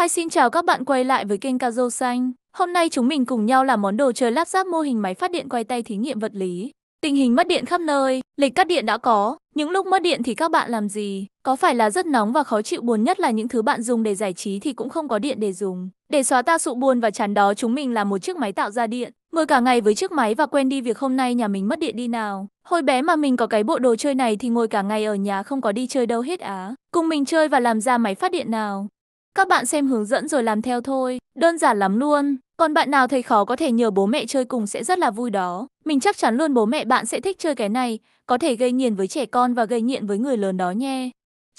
Hi xin chào các bạn quay lại với kênh Kazo Xanh. Hôm nay chúng mình cùng nhau làm món đồ chơi lắp ráp mô hình máy phát điện quay tay thí nghiệm vật lý. Tình hình mất điện khắp nơi, lịch cắt điện đã có, những lúc mất điện thì các bạn làm gì? Có phải là rất nóng và khó chịu buồn nhất là những thứ bạn dùng để giải trí thì cũng không có điện để dùng. Để xóa ta sự buồn và chán đó chúng mình làm một chiếc máy tạo ra điện. Ngồi cả ngày với chiếc máy và quên đi việc hôm nay nhà mình mất điện đi nào. Hồi bé mà mình có cái bộ đồ chơi này thì ngồi cả ngày ở nhà không có đi chơi đâu hết á. Cùng mình chơi và làm ra máy phát điện nào. Các bạn xem hướng dẫn rồi làm theo thôi, đơn giản lắm luôn. Còn bạn nào thấy khó có thể nhờ bố mẹ chơi cùng sẽ rất là vui đó. Mình chắc chắn luôn bố mẹ bạn sẽ thích chơi cái này, có thể gây nghiền với trẻ con và gây nghiện với người lớn đó nhé.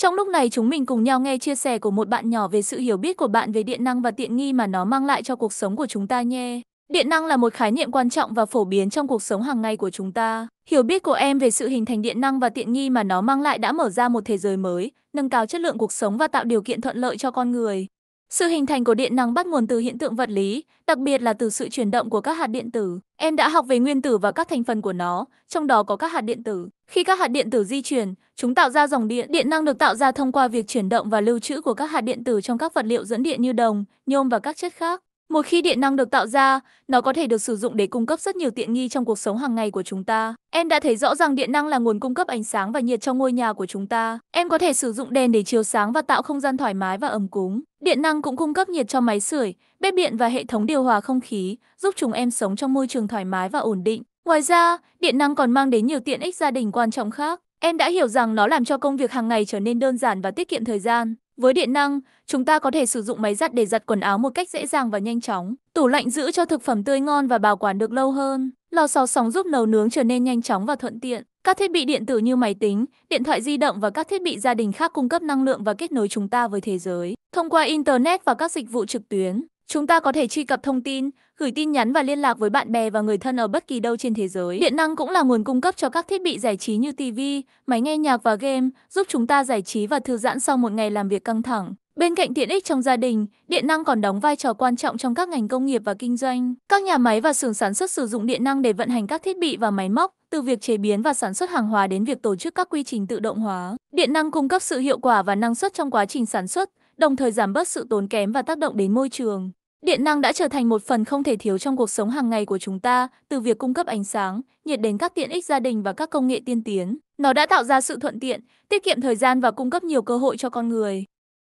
Trong lúc này chúng mình cùng nhau nghe chia sẻ của một bạn nhỏ về sự hiểu biết của bạn về điện năng và tiện nghi mà nó mang lại cho cuộc sống của chúng ta nhé. Điện năng là một khái niệm quan trọng và phổ biến trong cuộc sống hàng ngày của chúng ta. Hiểu biết của em về sự hình thành điện năng và tiện nghi mà nó mang lại đã mở ra một thế giới mới, nâng cao chất lượng cuộc sống và tạo điều kiện thuận lợi cho con người. Sự hình thành của điện năng bắt nguồn từ hiện tượng vật lý, đặc biệt là từ sự chuyển động của các hạt điện tử. Em đã học về nguyên tử và các thành phần của nó, trong đó có các hạt điện tử. Khi các hạt điện tử di chuyển, chúng tạo ra dòng điện. Điện năng được tạo ra thông qua việc chuyển động và lưu trữ của các hạt điện tử trong các vật liệu dẫn điện như đồng, nhôm và các chất khác. Một khi điện năng được tạo ra, nó có thể được sử dụng để cung cấp rất nhiều tiện nghi trong cuộc sống hàng ngày của chúng ta. Em đã thấy rõ rằng điện năng là nguồn cung cấp ánh sáng và nhiệt cho ngôi nhà của chúng ta. Em có thể sử dụng đèn để chiếu sáng và tạo không gian thoải mái và ấm cúng. Điện năng cũng cung cấp nhiệt cho máy sưởi, bếp điện và hệ thống điều hòa không khí, giúp chúng em sống trong môi trường thoải mái và ổn định. Ngoài ra, điện năng còn mang đến nhiều tiện ích gia đình quan trọng khác. Em đã hiểu rằng nó làm cho công việc hàng ngày trở nên đơn giản và tiết kiệm thời gian. Với điện năng, chúng ta có thể sử dụng máy giặt để giặt quần áo một cách dễ dàng và nhanh chóng. Tủ lạnh giữ cho thực phẩm tươi ngon và bảo quản được lâu hơn. Lò xào sóng giúp nấu nướng trở nên nhanh chóng và thuận tiện. Các thiết bị điện tử như máy tính, điện thoại di động và các thiết bị gia đình khác cung cấp năng lượng và kết nối chúng ta với thế giới thông qua internet và các dịch vụ trực tuyến. Chúng ta có thể truy cập thông tin, gửi tin nhắn và liên lạc với bạn bè và người thân ở bất kỳ đâu trên thế giới. Điện năng cũng là nguồn cung cấp cho các thiết bị giải trí như TV, máy nghe nhạc và game, giúp chúng ta giải trí và thư giãn sau một ngày làm việc căng thẳng. Bên cạnh tiện ích trong gia đình, điện năng còn đóng vai trò quan trọng trong các ngành công nghiệp và kinh doanh. Các nhà máy và xưởng sản xuất sử dụng điện năng để vận hành các thiết bị và máy móc, từ việc chế biến và sản xuất hàng hóa đến việc tổ chức các quy trình tự động hóa. Điện năng cung cấp sự hiệu quả và năng suất trong quá trình sản xuất, đồng thời giảm bớt sự tốn kém và tác động đến môi trường. Điện năng đã trở thành một phần không thể thiếu trong cuộc sống hàng ngày của chúng ta, từ việc cung cấp ánh sáng, nhiệt đến các tiện ích gia đình và các công nghệ tiên tiến. Nó đã tạo ra sự thuận tiện, tiết kiệm thời gian và cung cấp nhiều cơ hội cho con người.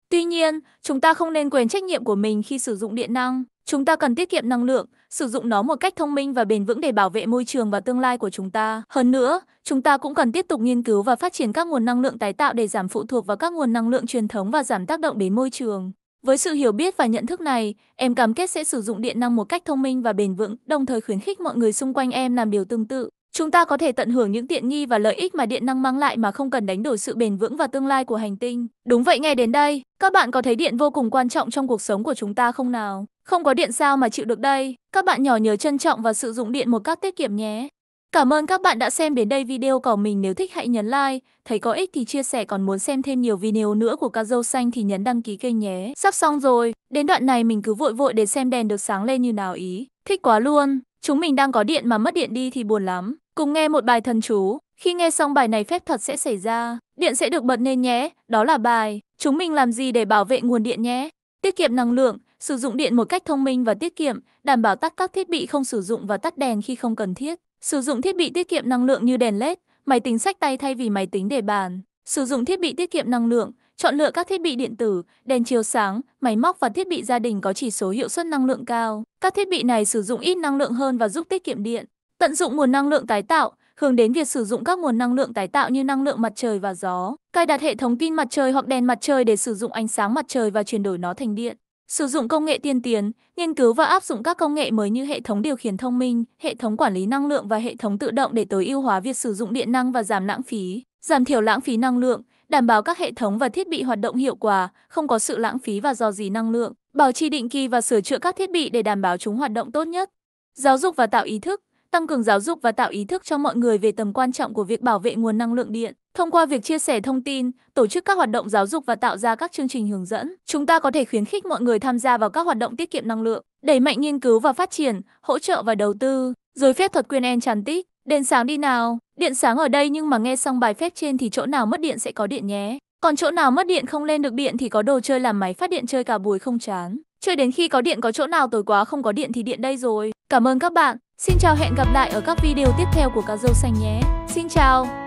Tuy nhiên, chúng ta không nên quên trách nhiệm của mình khi sử dụng điện năng. Chúng ta cần tiết kiệm năng lượng, sử dụng nó một cách thông minh và bền vững để bảo vệ môi trường và tương lai của chúng ta. Hơn nữa, chúng ta cũng cần tiếp tục nghiên cứu và phát triển các nguồn năng lượng tái tạo để giảm phụ thuộc vào các nguồn năng lượng truyền thống và giảm tác động đến môi trường. Với sự hiểu biết và nhận thức này, em cam kết sẽ sử dụng điện năng một cách thông minh và bền vững, đồng thời khuyến khích mọi người xung quanh em làm điều tương tự. Chúng ta có thể tận hưởng những tiện nghi và lợi ích mà điện năng mang lại mà không cần đánh đổi sự bền vững và tương lai của hành tinh. Đúng vậy nghe đến đây, các bạn có thấy điện vô cùng quan trọng trong cuộc sống của chúng ta không nào? Không có điện sao mà chịu được đây? Các bạn nhỏ nhớ trân trọng và sử dụng điện một cách tiết kiệm nhé. Cảm ơn các bạn đã xem đến đây video của mình. Nếu thích hãy nhấn like, thấy có ích thì chia sẻ. Còn muốn xem thêm nhiều video nữa của Cà Dâu Xanh thì nhấn đăng ký kênh nhé. Sắp xong rồi, đến đoạn này mình cứ vội vội để xem đèn được sáng lên như nào ý. Thích quá luôn, chúng mình đang có điện mà mất điện đi thì buồn lắm. Cùng nghe một bài thần chú, khi nghe xong bài này phép thật sẽ xảy ra, điện sẽ được bật lên nhé, đó là bài Chúng mình làm gì để bảo vệ nguồn điện nhé. Tiết kiệm năng lượng, sử dụng điện một cách thông minh và tiết kiệm, đảm bảo tắt các thiết bị không sử dụng và tắt đèn khi không cần thiết. Sử dụng thiết bị tiết kiệm năng lượng như đèn LED, máy tính sách tay thay vì máy tính để bàn. Sử dụng thiết bị tiết kiệm năng lượng, chọn lựa các thiết bị điện tử, đèn chiếu sáng, máy móc và thiết bị gia đình có chỉ số hiệu suất năng lượng cao. Các thiết bị này sử dụng ít năng lượng hơn và giúp tiết kiệm điện. Tận dụng nguồn năng lượng tái tạo, hướng đến việc sử dụng các nguồn năng lượng tái tạo như năng lượng mặt trời và gió, cài đặt hệ thống pin mặt trời hoặc đèn mặt trời để sử dụng ánh sáng mặt trời và chuyển đổi nó thành điện. Sử dụng công nghệ tiên tiến, nghiên cứu và áp dụng các công nghệ mới như hệ thống điều khiển thông minh, hệ thống quản lý năng lượng và hệ thống tự động để tối ưu hóa việc sử dụng điện năng và giảm lãng phí, giảm thiểu lãng phí năng lượng, đảm bảo các hệ thống và thiết bị hoạt động hiệu quả, không có sự lãng phí và dò dỉ năng lượng, bảo trì định kỳ và sửa chữa các thiết bị để đảm bảo chúng hoạt động tốt nhất. Giáo dục và tạo ý thức tăng cường giáo dục và tạo ý thức cho mọi người về tầm quan trọng của việc bảo vệ nguồn năng lượng điện. Thông qua việc chia sẻ thông tin, tổ chức các hoạt động giáo dục và tạo ra các chương trình hướng dẫn, chúng ta có thể khuyến khích mọi người tham gia vào các hoạt động tiết kiệm năng lượng, đẩy mạnh nghiên cứu và phát triển, hỗ trợ và đầu tư. Rồi phép thuật quyền en đèn sáng đi nào, điện sáng ở đây nhưng mà nghe xong bài phép trên thì chỗ nào mất điện sẽ có điện nhé. Còn chỗ nào mất điện không lên được điện thì có đồ chơi làm máy phát điện chơi cả buổi không chán. Chơi đến khi có điện có chỗ nào tối quá không có điện thì điện đây rồi. Cảm ơn các bạn. Xin chào hẹn gặp lại ở các video tiếp theo của Cá Dâu Xanh nhé. Xin chào!